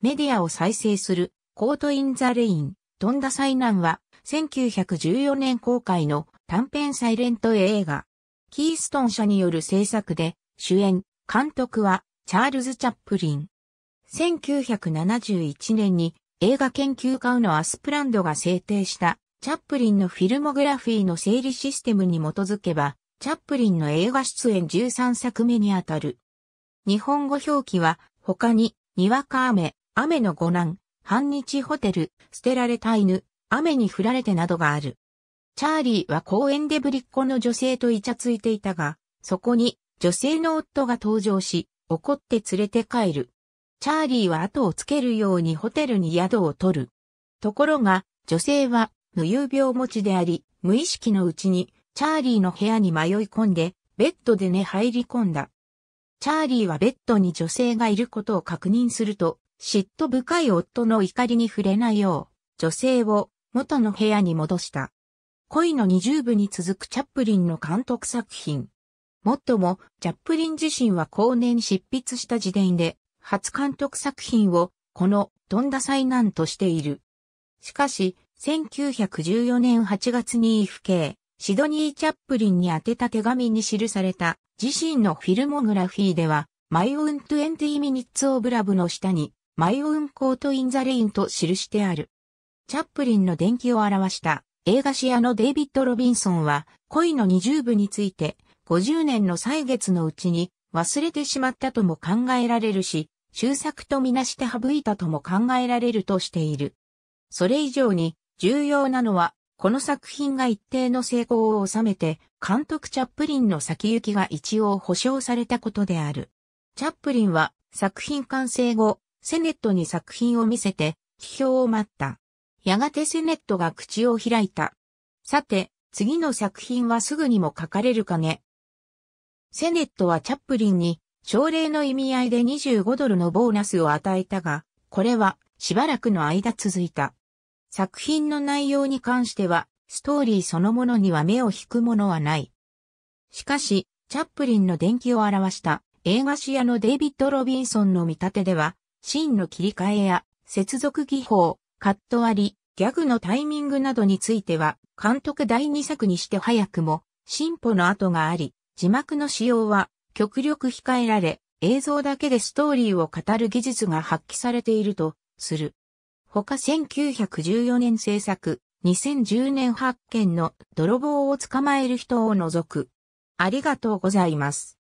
メディアを再生する、コート・イン・ザ・レイン、飛んだ災難は、1914年公開の短編サイレント映画。キーストン社による制作で、主演、監督は、チャールズ・チャップリン。1971年に、映画研究家のアスプランドが制定した、チャップリンのフィルモグラフィーの整理システムに基づけば、チャップリンの映画出演13作目にあたる。日本語表記は、他に、にわか雨、雨の五難、半日ホテル、捨てられた犬、雨に降られてなどがある。チャーリーは公園でぶりっ子の女性とイチャついていたが、そこに女性の夫が登場し、怒って連れて帰る。チャーリーは後をつけるようにホテルに宿を取る。ところが、女性は、無遊病持ちであり、無意識のうちに、チャーリーの部屋に迷い込んで、ベッドで寝入り込んだ。チャーリーはベッドに女性がいることを確認すると、嫉妬深い夫の怒りに触れないよう、女性を元の部屋に戻した。恋の二十部に続くチャップリンの監督作品。もっとも、チャップリン自身は後年執筆した時点で、初監督作品を、この、とんだ災難としている。しかし、1914年8月に府警、シドニー・チャップリンに宛てた手紙に記された自身のフィルモグラフィーでは、マイ・ウン・トゥエンティ・ミニッツ・オブ・ラブの下に、マイオンコートインザレインと記してある。チャップリンの伝記を表した映画シアのデイビッド・ロビンソンは恋の二十部について50年の歳月のうちに忘れてしまったとも考えられるし、終作とみなして省いたとも考えられるとしている。それ以上に重要なのは、この作品が一定の成功を収めて、監督チャップリンの先行きが一応保証されたことである。チャップリンは作品完成後、セネットに作品を見せて、批評を待った。やがてセネットが口を開いた。さて、次の作品はすぐにも書かれるかね。セネットはチャップリンに、奨励の意味合いで25ドルのボーナスを与えたが、これはしばらくの間続いた。作品の内容に関しては、ストーリーそのものには目を引くものはない。しかし、チャップリンの伝記を表した映画視野のデイビッド・ロビンソンの見立てでは、芯の切り替えや接続技法、カット割り、ギャグのタイミングなどについては、監督第2作にして早くも進歩の跡があり、字幕の使用は極力控えられ、映像だけでストーリーを語る技術が発揮されているとする。他1914年制作、2010年発見の泥棒を捕まえる人を除く。ありがとうございます。